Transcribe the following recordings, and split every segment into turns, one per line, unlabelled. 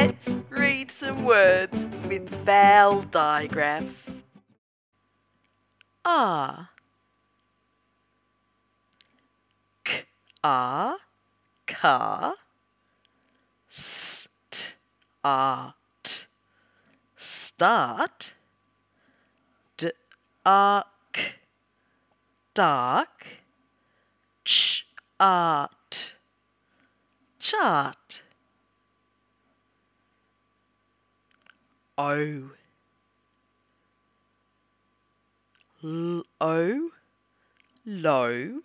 Let's read some words with vowel digraphs.
R ah. K R car st art start d ark dark ch art chart
O. L O low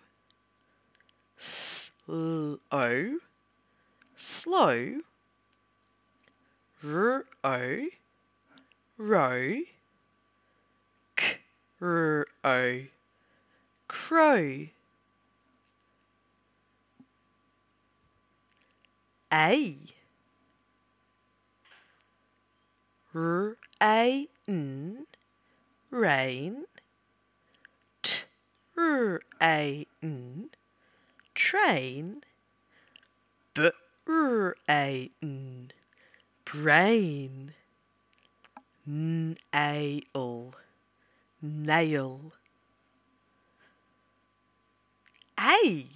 slow slow r o row k r o crow a
R a n rain. T r a n, train. B r a n, brain. n a l nail. A.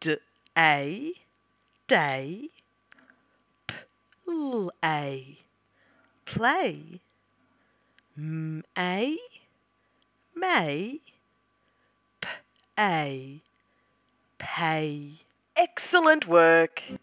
D a day lay, play, M, a, may, p a, pay.
Excellent work.